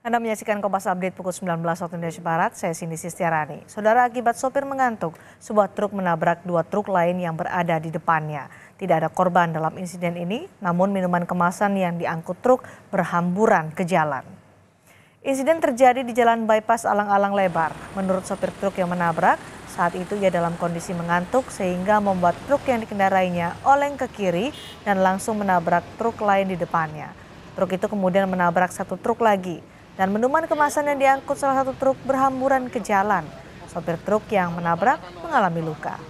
Anda menyaksikan Kompas Update pukul 19 waktu Indonesia Barat, saya Cindy Sistiarani. Saudara akibat sopir mengantuk, sebuah truk menabrak dua truk lain yang berada di depannya. Tidak ada korban dalam insiden ini, namun minuman kemasan yang diangkut truk berhamburan ke jalan. Insiden terjadi di jalan bypass Alang-Alang Lebar. Menurut sopir truk yang menabrak, saat itu ia dalam kondisi mengantuk sehingga membuat truk yang dikendarainya oleng ke kiri dan langsung menabrak truk lain di depannya. Truk itu kemudian menabrak satu truk lagi dan minuman kemasan yang diangkut salah satu truk berhamburan ke jalan. Sopir truk yang menabrak mengalami luka.